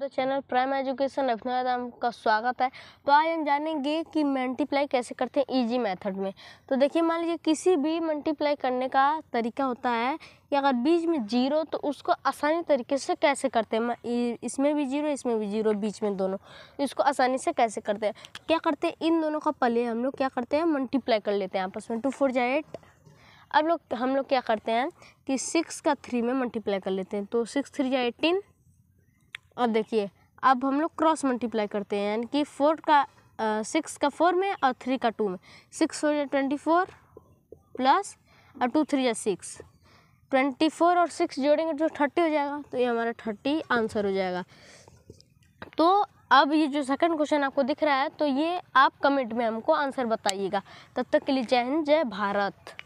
तो channel prime education Lucknow का स्वागत है तो आज हम जानेंगे कि मल्टीप्लाई कैसे करते हैं इजी मेथड में तो देखिए मान लीजिए किसी भी मल्टीप्लाई करने का तरीका होता है कि अगर बीच में जीरो तो उसको आसानी तरीके से कैसे करते हैं इसमें भी जीरो इसमें भी जीरो बीच में दोनों इसको आसानी से कैसे करते हैं क्या करते हैं इन दोनों का पहले हम लोग क्या करते हैं मल्टीप्लाई कर लेते हैं आपस में टू फोर जाए एट अब लोग हम लोग क्या करते हैं कि सिक्स का थ्री में मल्टीप्लाई कर लेते हैं तो सिक्स थ्री या एटीन और देखिए अब हम लोग क्रॉस मल्टीप्लाई करते हैं यानी कि फोर का सिक्स का फोर में और थ्री का टू में सिक्स हो जाए ट्वेंटी फोर प्लस और टू थ्री या सिक्स ट्वेंटी फोर और सिक्स जोड़ेंगे तो थर्टी हो जाएगा तो ये हमारा थर्टी आंसर हो जाएगा तो अब ये जो सेकंड क्वेश्चन आपको दिख रहा है तो ये आप कमेंट में हमको आंसर बताइएगा तब तक के लिए जय हिंद जय भारत